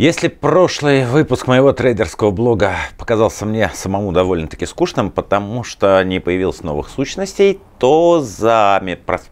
Если прошлый выпуск моего трейдерского блога показался мне самому довольно-таки скучным, потому что не появилось новых сущностей, то за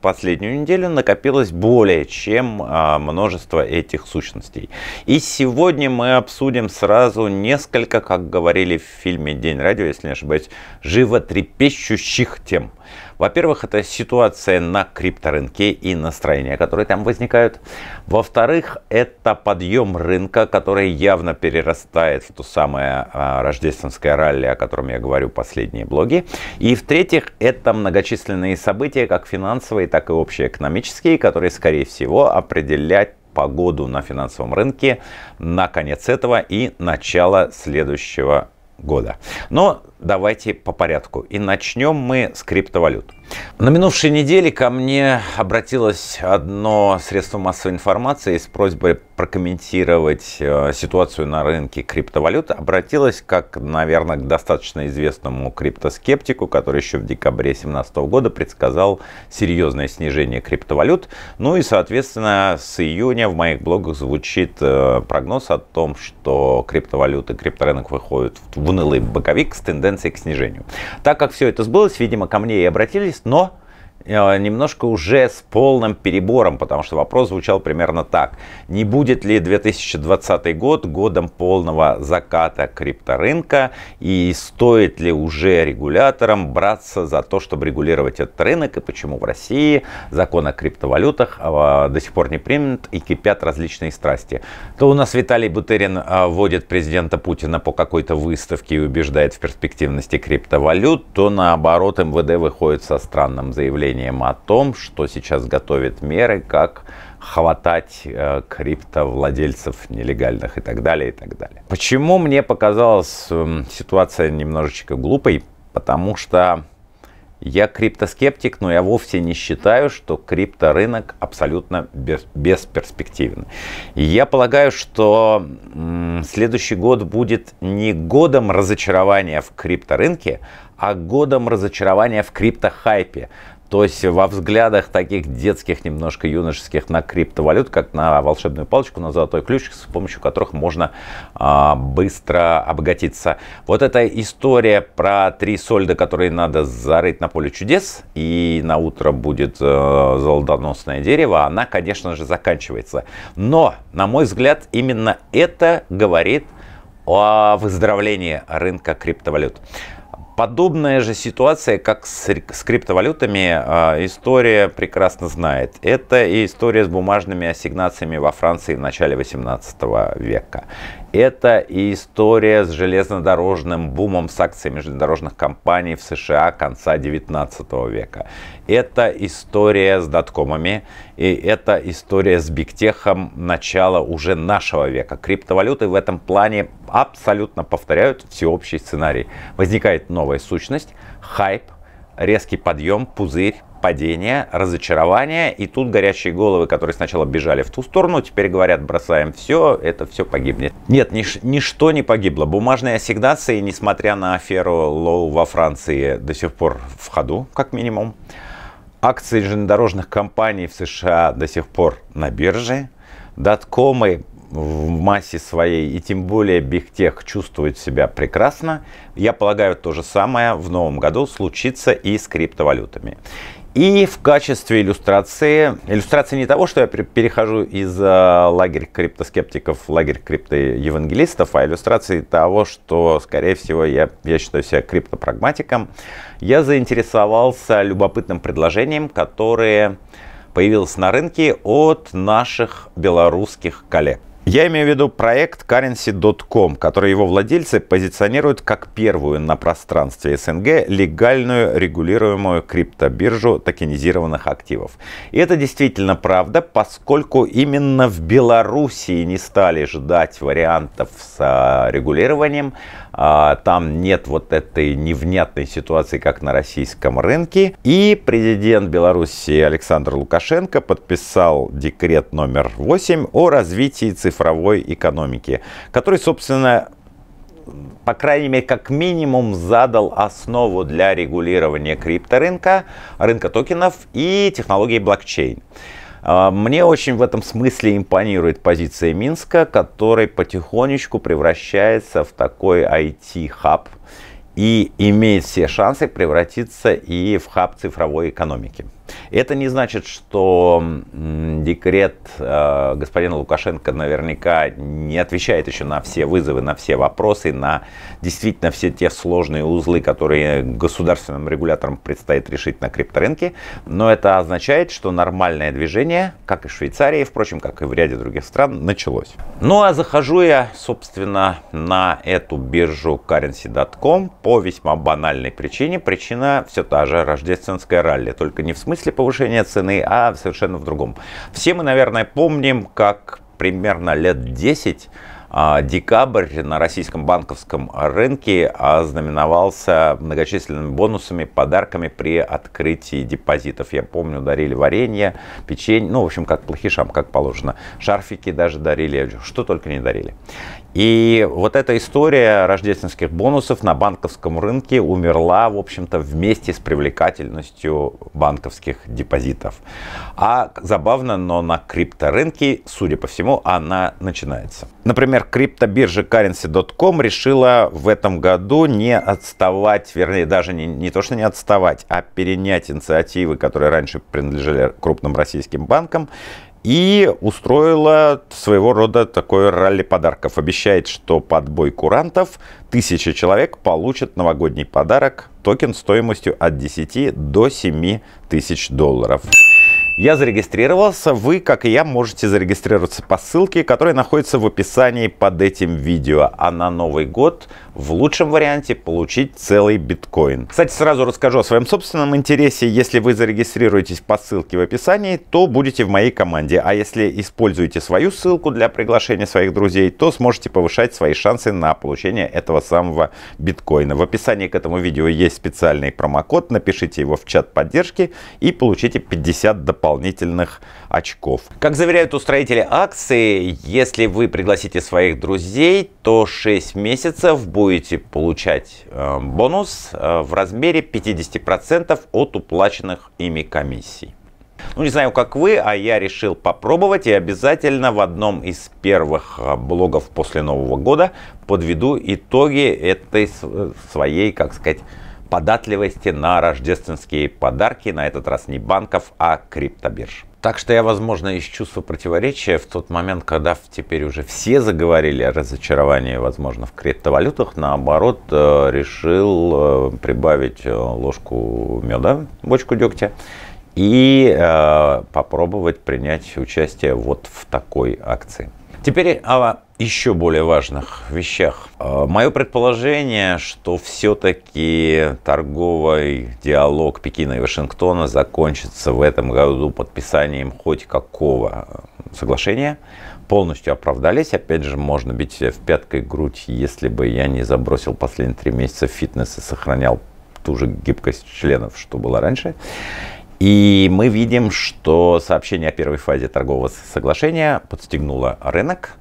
последнюю неделю накопилось более чем а, множество этих сущностей. И сегодня мы обсудим сразу несколько, как говорили в фильме «День радио», если не ошибаюсь, животрепещущих тем. Во-первых, это ситуация на крипторынке и настроения, которые там возникают. Во-вторых, это подъем рынка, который явно перерастает в то самое а, рождественское ралли, о котором я говорю в последние блоги. И в-третьих, это многочисленные события, как финансовые, так и общеэкономические, которые, скорее всего, определять погоду на финансовом рынке на конец этого и начало следующего года. Но давайте по порядку. И начнем мы с криптовалют. На минувшей неделе ко мне обратилось одно средство массовой информации с просьбой прокомментировать э, ситуацию на рынке криптовалют. Обратилось, как, наверное, к достаточно известному криптоскептику, который еще в декабре 2017 года предсказал серьезное снижение криптовалют. Ну и, соответственно, с июня в моих блогах звучит э, прогноз о том, что криптовалюты, крипторынок выходит в унылый боковик с тенденцией тенденции к снижению. Так как все это сбылось, видимо, ко мне и обратились, но Э, немножко уже с полным перебором, потому что вопрос звучал примерно так. Не будет ли 2020 год годом полного заката крипторынка и стоит ли уже регуляторам браться за то, чтобы регулировать этот рынок и почему в России закон о криптовалютах а, до сих пор не принят и кипят различные страсти. То у нас Виталий Бутерин а, вводит президента Путина по какой-то выставке и убеждает в перспективности криптовалют, то наоборот МВД выходит со странным заявлением сообщением о том, что сейчас готовит меры, как хватать э, криптовладельцев нелегальных и так далее, и так далее. Почему мне показалась э, ситуация немножечко глупой? Потому что я криптоскептик, но я вовсе не считаю, что крипторынок абсолютно без, бесперспективен. Я полагаю, что м, следующий год будет не годом разочарования в крипторынке, а годом разочарования в криптохайпе. То есть во взглядах таких детских, немножко юношеских на криптовалют, как на волшебную палочку, на золотой ключик, с помощью которых можно а, быстро обогатиться. Вот эта история про три сольда, которые надо зарыть на поле чудес, и на утро будет а, золотоносное дерево, она, конечно же, заканчивается. Но, на мой взгляд, именно это говорит о выздоровлении рынка криптовалют. Подобная же ситуация, как с, с криптовалютами, а, история прекрасно знает. Это и история с бумажными ассигнациями во Франции в начале 18 века. Это и история с железнодорожным бумом с акциями железнодорожных компаний в США конца 19 века. Это история с доткомами, и это история с бигтехом начала уже нашего века. Криптовалюты в этом плане абсолютно повторяют всеобщий сценарий. Возникает новая сущность, хайп, резкий подъем, пузырь, падение, разочарование, и тут горящие головы, которые сначала бежали в ту сторону, теперь говорят, бросаем все, это все погибнет. Нет, ниш ничто не погибло. Бумажные ассигнации, несмотря на аферу Лоу во Франции, до сих пор в ходу, как минимум. Акции железнодорожных компаний в США до сих пор на бирже. Даткомы в массе своей, и тем более Бигтех чувствует себя прекрасно. Я полагаю, то же самое в новом году случится и с криптовалютами. И в качестве иллюстрации, иллюстрации не того, что я перехожу из э, лагеря криптоскептиков в лагерь криптоевангелистов, а иллюстрации того, что, скорее всего, я, я считаю себя криптопрагматиком, я заинтересовался любопытным предложением, которое появилось на рынке от наших белорусских коллег. Я имею в виду проект currency.com, который его владельцы позиционируют как первую на пространстве СНГ легальную регулируемую криптобиржу токенизированных активов. И это действительно правда, поскольку именно в Белоруссии не стали ждать вариантов с а, регулированием, а, там нет вот этой невнятной ситуации, как на российском рынке. И президент Беларуси Александр Лукашенко подписал декрет номер 8 о развитии цифровой экономики, который, собственно, по крайней мере, как минимум задал основу для регулирования крипторынка, рынка токенов и технологии блокчейн. А, мне очень в этом смысле импонирует позиция Минска, который потихонечку превращается в такой IT-хаб и имеет все шансы превратиться и в хаб цифровой экономики. Это не значит, что декрет э, господина Лукашенко наверняка не отвечает еще на все вызовы, на все вопросы, на действительно все те сложные узлы, которые государственным регуляторам предстоит решить на крипторынке. Но это означает, что нормальное движение, как и в Швейцарии, впрочем, как и в ряде других стран, началось. Ну а захожу я, собственно, на эту биржу currency.com по весьма банальной причине. Причина все та же, рождественская ралли, только не в смысле смысле повышения цены, а совершенно в другом. Все мы, наверное, помним, как примерно лет 10 а, декабрь на российском банковском рынке ознаменовался а, многочисленными бонусами, подарками при открытии депозитов. Я помню, дарили варенье, печень, ну, в общем, как плохишам, как положено. Шарфики даже дарили, что только не дарили. И вот эта история рождественских бонусов на банковском рынке умерла, в общем-то, вместе с привлекательностью банковских депозитов. А забавно, но на крипторынке, судя по всему, она начинается. Например, криптобиржа currency.com решила в этом году не отставать, вернее, даже не, не то, что не отставать, а перенять инициативы, которые раньше принадлежали крупным российским банкам и устроила своего рода такое ралли подарков. Обещает, что под бой курантов тысяча человек получат новогодний подарок, токен стоимостью от 10 до 7 тысяч долларов. Я зарегистрировался, вы, как и я, можете зарегистрироваться по ссылке, которая находится в описании под этим видео. А на Новый год в лучшем варианте получить целый биткоин. Кстати, сразу расскажу о своем собственном интересе. Если вы зарегистрируетесь по ссылке в описании, то будете в моей команде. А если используете свою ссылку для приглашения своих друзей, то сможете повышать свои шансы на получение этого самого биткоина. В описании к этому видео есть специальный промокод. Напишите его в чат поддержки и получите 50 дополнительных дополнительных очков. Как заверяют устроители акции, если вы пригласите своих друзей, то 6 месяцев будете получать э, бонус э, в размере 50% от уплаченных ими комиссий. Ну, не знаю, как вы, а я решил попробовать и обязательно в одном из первых э, блогов после Нового года подведу итоги этой своей, как сказать, податливости на рождественские подарки, на этот раз не банков, а криптобирж. Так что я, возможно, из чувства противоречия в тот момент, когда теперь уже все заговорили о разочаровании, возможно, в криптовалютах, наоборот, э, решил э, прибавить э, ложку меда, бочку дегтя, и попробовать принять участие вот в такой акции. Теперь о еще более важных вещах. А, Мое предположение, что все-таки торговый диалог Пекина и Вашингтона закончится в этом году подписанием хоть какого э, соглашения. Полностью оправдались. Опять же, можно бить себя в пяткой грудь, если бы я не забросил последние три месяца фитнес и сохранял ту же гибкость членов, что было раньше. И мы видим, что сообщение о первой фазе торгового соглашения подстегнуло рынок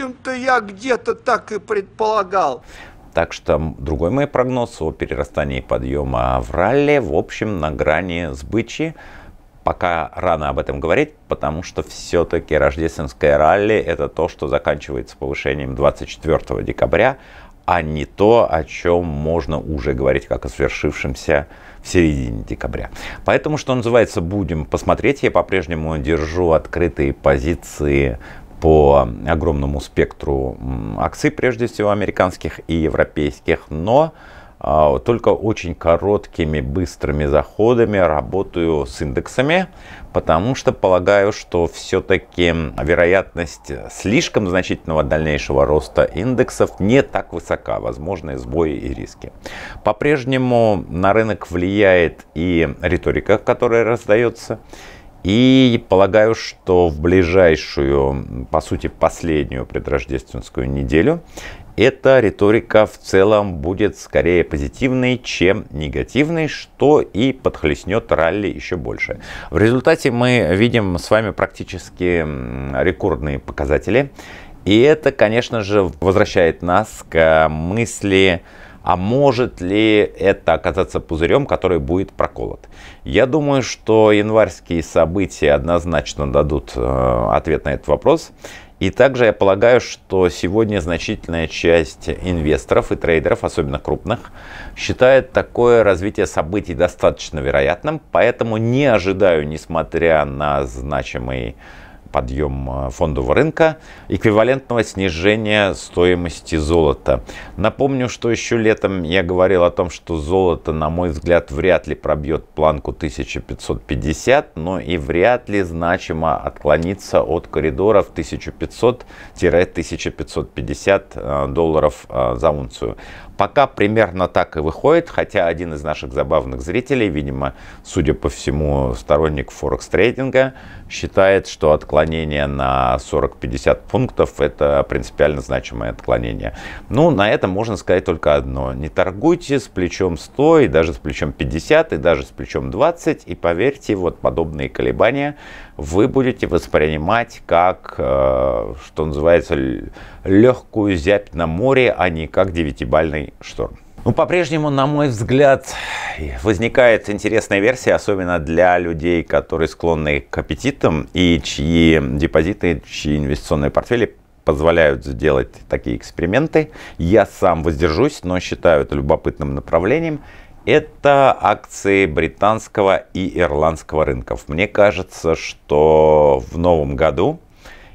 общем-то, я где-то так и предполагал. Так что другой мой прогноз о перерастании подъема в ралли, в общем, на грани сбычи. Пока рано об этом говорить, потому что все-таки рождественское ралли это то, что заканчивается повышением 24 декабря, а не то, о чем можно уже говорить как о свершившемся в середине декабря. Поэтому, что называется, будем посмотреть. Я по-прежнему держу открытые позиции по огромному спектру акций, прежде всего американских и европейских, но а, только очень короткими, быстрыми заходами работаю с индексами, потому что полагаю, что все-таки вероятность слишком значительного дальнейшего роста индексов не так высока, возможны сбои и риски. По-прежнему на рынок влияет и риторика, которая раздается, и полагаю, что в ближайшую, по сути, последнюю предрождественскую неделю эта риторика в целом будет скорее позитивной, чем негативной, что и подхлестнет ралли еще больше. В результате мы видим с вами практически рекордные показатели. И это, конечно же, возвращает нас к мысли а может ли это оказаться пузырем, который будет проколот? Я думаю, что январьские события однозначно дадут э, ответ на этот вопрос. И также я полагаю, что сегодня значительная часть инвесторов и трейдеров, особенно крупных, считает такое развитие событий достаточно вероятным, поэтому не ожидаю, несмотря на значимый подъем э, фондового рынка, эквивалентного снижения стоимости золота. Напомню, что еще летом я говорил о том, что золото, на мой взгляд, вряд ли пробьет планку 1550, но и вряд ли значимо отклонится от коридоров 1500-1550 э, долларов э, за унцию. Пока примерно так и выходит, хотя один из наших забавных зрителей, видимо, судя по всему, сторонник форекс-трейдинга, считает, что отклонение на 40-50 пунктов – это принципиально значимое отклонение. Ну, на этом можно сказать только одно. Не торгуйте с плечом 100 и даже с плечом 50 и даже с плечом 20, и поверьте, вот подобные колебания – вы будете воспринимать как, э, что называется, легкую зябь на море, а не как девятибальный шторм. Ну, по-прежнему, на мой взгляд, возникает интересная версия, особенно для людей, которые склонны к аппетитам и чьи депозиты, чьи инвестиционные портфели позволяют сделать такие эксперименты. Я сам воздержусь, но считаю это любопытным направлением это акции британского и ирландского рынков. Мне кажется, что в новом году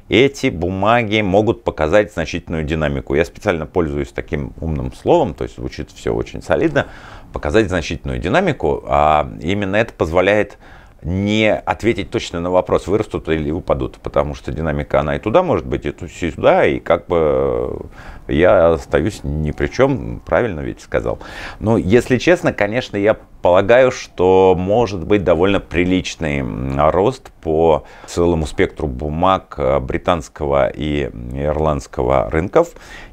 эти бумаги могут показать значительную динамику. Я специально пользуюсь таким умным словом, то есть звучит все очень солидно, показать значительную динамику. А именно это позволяет не ответить точно на вопрос, вырастут или упадут, потому что динамика, она и туда может быть, и сюда, и как бы я остаюсь ни при чем, правильно ведь сказал. Но ну, если честно, конечно, я полагаю, что может быть довольно приличный рост по целому спектру бумаг э, британского и ирландского рынков.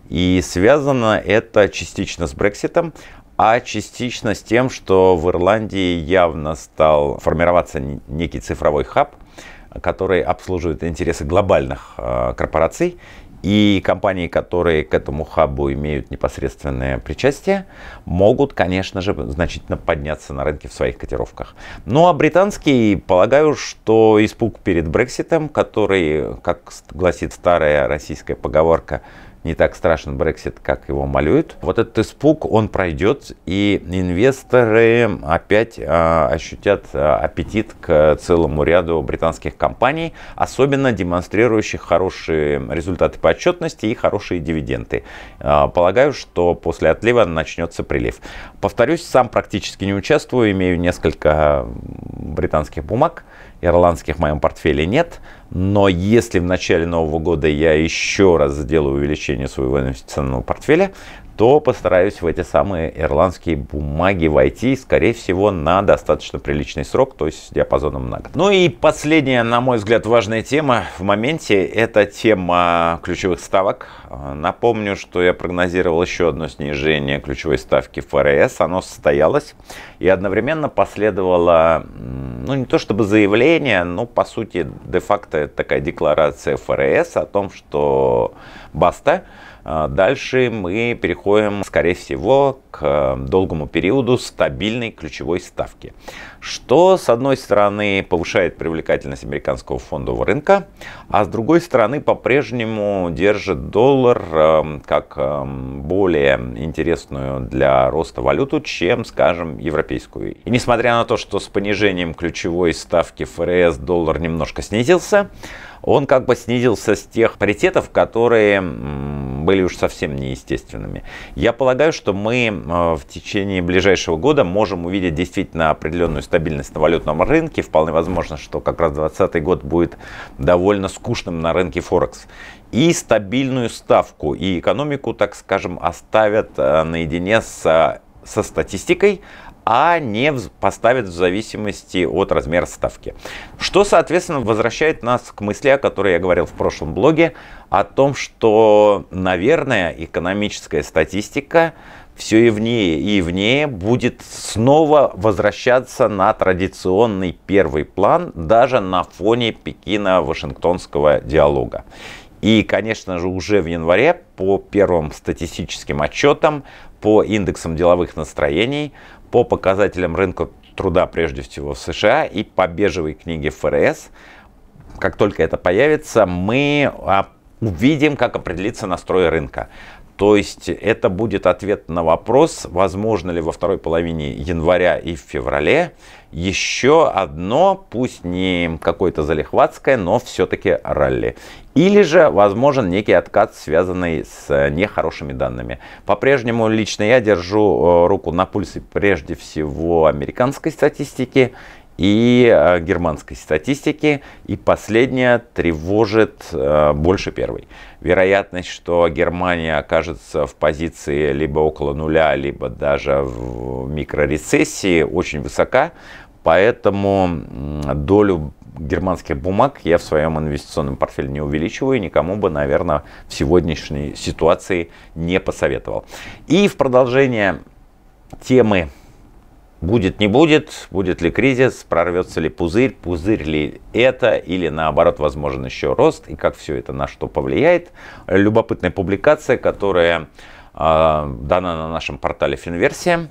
И связано это частично с Брекситом, а частично с тем, что в Ирландии явно стал формироваться некий цифровой хаб, который обслуживает интересы глобальных э, корпораций. И компании, которые к этому хабу имеют непосредственное причастие, могут, конечно же, значительно подняться на рынке в своих котировках. Ну а британский, полагаю, что испуг перед Брекситом, который, как гласит старая российская поговорка, не так страшен Брексит, как его малюют. Вот этот испуг, он пройдет, и инвесторы опять э, ощутят э, аппетит к целому ряду британских компаний, особенно демонстрирующих хорошие результаты по отчетности и хорошие дивиденды. Э, полагаю, что после отлива начнется прилив. Повторюсь, сам практически не участвую, имею несколько британских бумаг, ирландских в моем портфеле нет, но если в начале Нового года я еще раз сделаю увеличение своего инвестиционного портфеля, то постараюсь в эти самые ирландские бумаги войти, скорее всего, на достаточно приличный срок, то есть с диапазоном на год. Ну и последняя, на мой взгляд, важная тема в моменте, это тема ключевых ставок. Напомню, что я прогнозировал еще одно снижение ключевой ставки ФРС, оно состоялось, и одновременно последовало ну не то чтобы заявление, но по сути де-факто это такая декларация ФРС о том, что баста. А, дальше мы переходим, скорее всего, к э, долгому периоду стабильной ключевой ставки, что, с одной стороны, повышает привлекательность американского фондового рынка, а с другой стороны, по-прежнему держит доллар э, как э, более интересную для роста валюту, чем, скажем, европейскую. И несмотря на то, что с понижением ключевой ставки ФРС доллар немножко снизился, он как бы снизился с тех паритетов, которые были уж совсем неестественными. Я полагаю, что мы э, в течение ближайшего года можем увидеть действительно определенную стабильность на валютном рынке. Вполне возможно, что как раз 2020 год будет довольно скучным на рынке Форекс и стабильную ставку, и экономику, так скажем, оставят э, наедине с со статистикой, а не поставит в зависимости от размера ставки. Что, соответственно, возвращает нас к мысли, о которой я говорил в прошлом блоге, о том, что, наверное, экономическая статистика все и внее и внее будет снова возвращаться на традиционный первый план, даже на фоне Пекина-Вашингтонского диалога. И, конечно же, уже в январе по первым статистическим отчетам, по индексам деловых настроений по показателям рынка труда, прежде всего в США, и по бежевой книге ФРС. Как только это появится, мы а, увидим, как определится настрой рынка. То есть это будет ответ на вопрос, возможно ли во второй половине января и в феврале еще одно, пусть не какое-то залихватское, но все-таки ралли. Или же возможен некий откат, связанный с нехорошими данными. По-прежнему лично я держу э, руку на пульсе прежде всего американской статистики и э, германской статистики. И последняя тревожит э, больше первой. Вероятность, что Германия окажется в позиции либо около нуля, либо даже в микрорецессии, очень высока. Поэтому долю германских бумаг я в своем инвестиционном портфеле не увеличиваю, и никому бы, наверное, в сегодняшней ситуации не посоветовал. И в продолжение темы Будет, не будет, будет ли кризис, прорвется ли пузырь, пузырь ли это, или наоборот, возможен еще рост, и как все это на что повлияет. Любопытная публикация, которая э, дана на нашем портале Финверсия,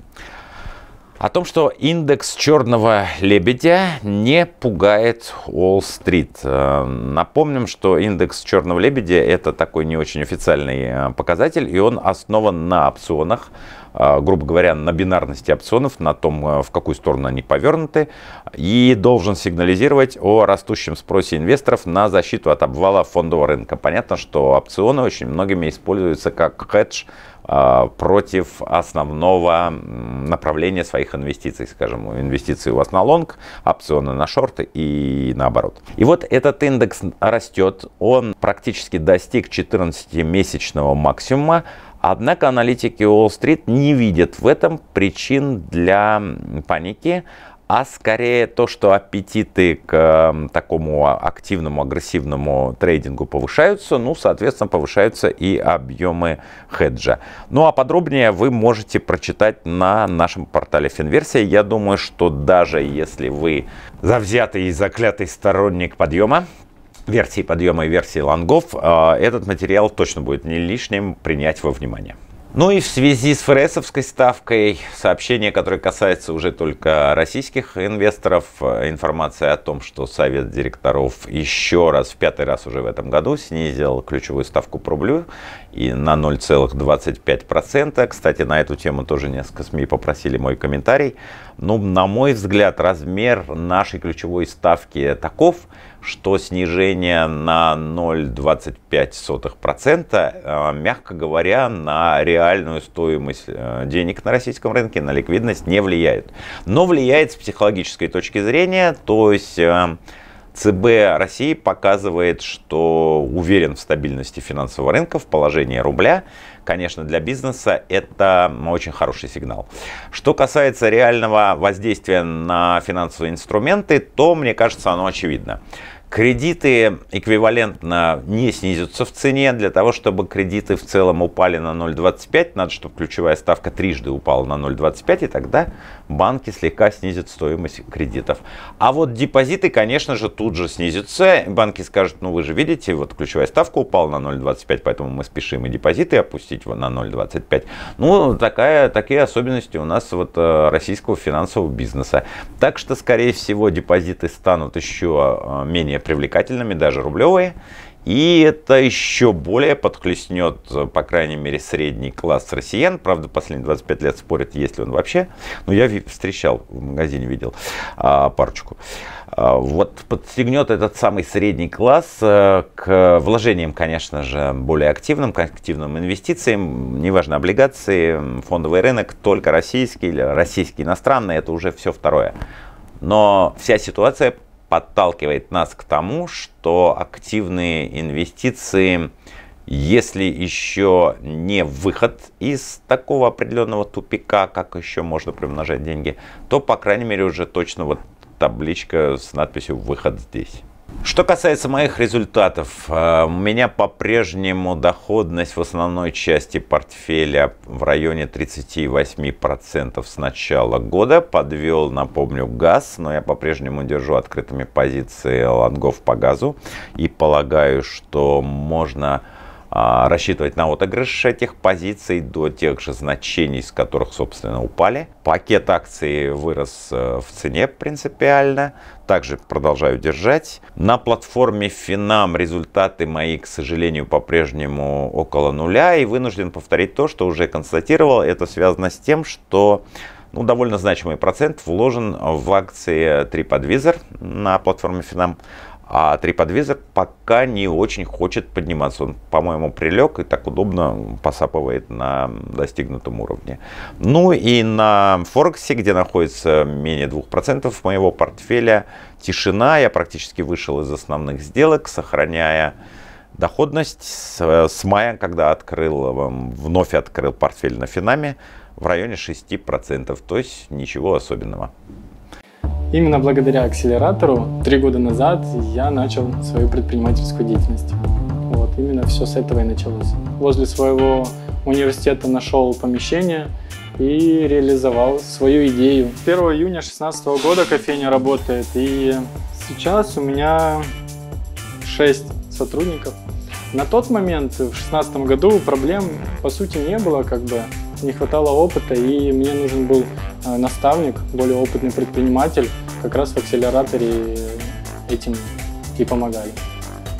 о том, что индекс черного лебедя не пугает Уолл-стрит. Э, напомним, что индекс черного лебедя это такой не очень официальный а, показатель, и он основан на опционах, а, грубо говоря, на бинарности опционов, на том, а, в какую сторону они повернуты, и должен сигнализировать о растущем спросе инвесторов на защиту от обвала фондового рынка. Понятно, что опционы очень многими используются как хедж а, против основного направления своих инвестиций, скажем, инвестиции у вас на лонг, опционы на шорты и наоборот. И вот этот индекс растет, он практически достиг 14-месячного максимума, Однако аналитики Уолл-стрит не видят в этом причин для паники, а скорее то, что аппетиты к эм, такому а, активному, агрессивному трейдингу повышаются, ну, соответственно, повышаются и объемы хеджа. Ну, а подробнее вы можете прочитать на нашем портале Финверсия. Я думаю, что даже если вы завзятый и заклятый сторонник подъема, версии подъема и версии лонгов, а, этот материал точно будет не лишним принять во внимание. Ну и в связи с ФРСовской ставкой, сообщение, которое касается уже только российских инвесторов, э, информация о том, что совет директоров еще раз, в пятый раз уже в этом году снизил ключевую ставку по рублю и на 0,25%. Кстати, на эту тему тоже несколько СМИ попросили мой комментарий. Ну, на мой взгляд, размер нашей ключевой ставки таков, что снижение на 0,25%, э, мягко говоря, на реальную стоимость э, денег на российском рынке, на ликвидность не влияет. Но влияет с психологической точки зрения, то есть э, ЦБ России показывает, что уверен в стабильности финансового рынка, в положении рубля. Конечно, для бизнеса это очень хороший сигнал. Что касается реального воздействия на финансовые инструменты, то, мне кажется, оно очевидно. Кредиты эквивалентно не снизятся в цене. Для того, чтобы кредиты в целом упали на 0,25, надо, чтобы ключевая ставка трижды упала на 0,25, и тогда банки слегка снизят стоимость кредитов. А вот депозиты, конечно же, тут же снизятся. Банки скажут, ну вы же видите, вот ключевая ставка упала на 0,25, поэтому мы спешим и депозиты опустить на 0,25. Ну, такая, такие особенности у нас вот э, российского финансового бизнеса. Так что, скорее всего, депозиты станут еще э, менее привлекательными, даже рублевые. И это еще более подхлестнет, по крайней мере, средний класс россиян. Правда, последние 25 лет спорят, есть ли он вообще. Но я встречал, в магазине видел а, парочку. А, вот подстегнет этот самый средний класс а, к вложениям, конечно же, более активным, к активным инвестициям. Неважно, облигации, фондовый рынок, только российский или российский иностранный, это уже все второе. Но вся ситуация подталкивает нас к тому, что активные инвестиции, если еще не выход из такого определенного тупика, как еще можно примножать деньги, то, по крайней мере, уже точно вот табличка с надписью «Выход здесь». Что касается моих результатов, э, у меня по-прежнему доходность в основной части портфеля в районе 38% с начала года. Подвел, напомню, газ, но я по-прежнему держу открытыми позиции лонгов по газу и полагаю, что можно а, рассчитывать на отыгрыш этих позиций до тех же значений, с которых, собственно, упали. Пакет акций вырос э, в цене принципиально, также продолжаю держать. На платформе Финам результаты мои, к сожалению, по-прежнему около нуля, и вынужден повторить то, что уже констатировал. Это связано с тем, что ну, довольно значимый процент вложен в акции TripAdvisor на платформе Finam. А триподвизор пока не очень хочет подниматься. Он, по-моему, прилег и так удобно посапывает на достигнутом уровне. Ну и на Форексе, где находится менее 2% моего портфеля, тишина. Я практически вышел из основных сделок, сохраняя доходность. С мая, когда открыл, эм, вновь открыл портфель на Финаме, в районе 6%. То есть ничего особенного. Именно благодаря акселератору три года назад я начал свою предпринимательскую деятельность. Вот именно все с этого и началось. Возле своего университета нашел помещение и реализовал свою идею. 1 июня 2016 года кофейня работает, и сейчас у меня 6 сотрудников. На тот момент, в 2016 году, проблем по сути не было, как бы не хватало опыта, и мне нужен был а, наставник, более опытный предприниматель. Как раз в акселераторе этим и помогали.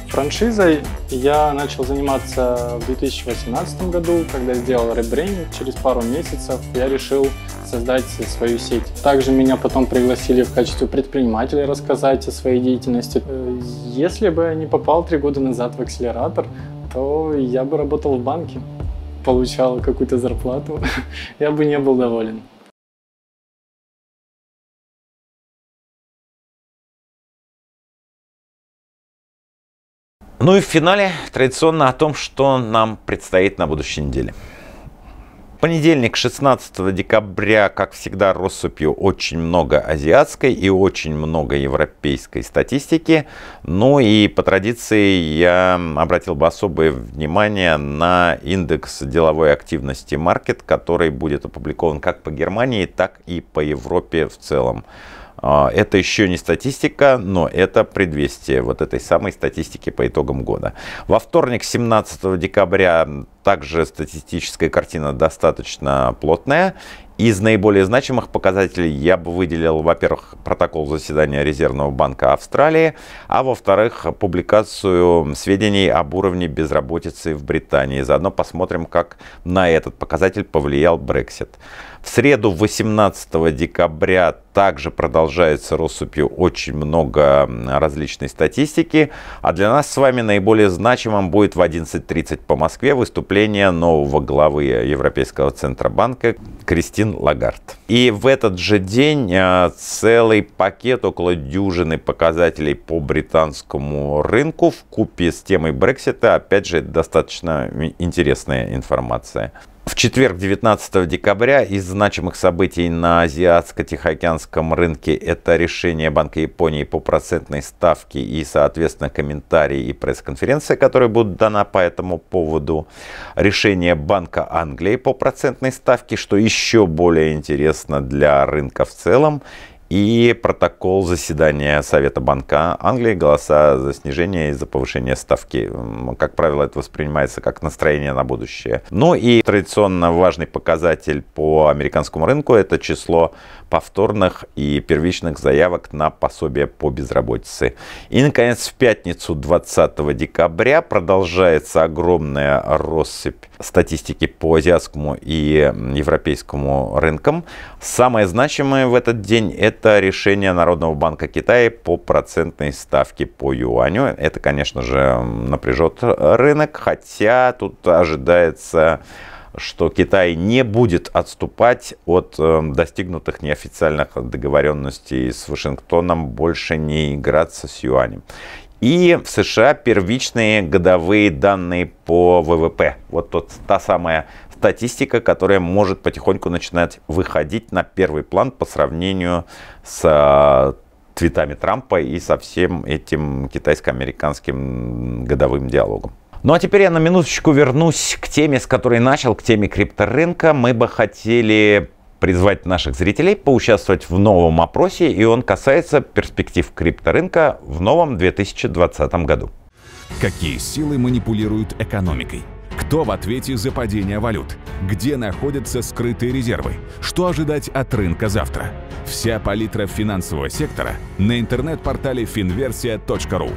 Франшизой я начал заниматься в 2018 году, когда сделал ребрендинг. Через пару месяцев я решил создать свою сеть. Также меня потом пригласили в качестве предпринимателя рассказать о своей деятельности. Э, если бы я не попал три года назад в акселератор, то я бы работал в банке получал какую-то зарплату, я бы не был доволен. Ну и в финале традиционно о том, что нам предстоит на будущей неделе. Понедельник, 16 декабря, как всегда, россыпью очень много азиатской и очень много европейской статистики. Ну и по традиции я обратил бы особое внимание на индекс деловой активности Market, который будет опубликован как по Германии, так и по Европе в целом. А, это еще не статистика, но это предвестие вот этой самой статистики по итогам года. Во вторник, 17 декабря, также статистическая картина достаточно плотная. Из наиболее значимых показателей я бы выделил, во-первых, протокол заседания Резервного банка Австралии, а во-вторых, публикацию сведений об уровне безработицы в Британии. Заодно посмотрим, как на этот показатель повлиял Brexit. В среду 18 декабря также продолжается россыпью очень много различной статистики, а для нас с вами наиболее значимым будет в 11.30 по Москве выступление выступление нового главы Европейского Центробанка Кристин Лагард. И в этот же день э, целый пакет около дюжины показателей по британскому рынку в купе с темой Брексита, опять же, достаточно интересная информация. В четверг, 19 декабря, из значимых событий на азиатско-тихоокеанском рынке это решение Банка Японии по процентной ставке и, соответственно, комментарии и пресс-конференция, которая будет дана по этому поводу. Решение Банка Англии по процентной ставке, что еще более интересно для рынка в целом и протокол заседания Совета Банка Англии, голоса за снижение и за повышение ставки. Как правило, это воспринимается как настроение на будущее. Ну и традиционно важный показатель по американскому рынку – это число повторных и первичных заявок на пособие по безработице. И, наконец, в пятницу 20 декабря продолжается огромная россыпь статистики по азиатскому и европейскому рынкам. Самое значимое в этот день – это это решение Народного банка Китая по процентной ставке по юаню. Это, конечно же, напряжет рынок, хотя тут ожидается что Китай не будет отступать от э, достигнутых неофициальных договоренностей с Вашингтоном больше не играться с юанем. И в США первичные годовые данные по ВВП. Вот тот, та самая статистика, которая может потихоньку начинать выходить на первый план по сравнению с цветами а, Трампа и со всем этим китайско-американским годовым диалогом. Ну а теперь я на минуточку вернусь к теме, с которой начал, к теме крипторынка. Мы бы хотели призвать наших зрителей поучаствовать в новом опросе, и он касается перспектив крипторынка в новом 2020 году. Какие силы манипулируют экономикой? Кто в ответе за падение валют? Где находятся скрытые резервы? Что ожидать от рынка завтра? Вся палитра финансового сектора на интернет-портале finversia.ru.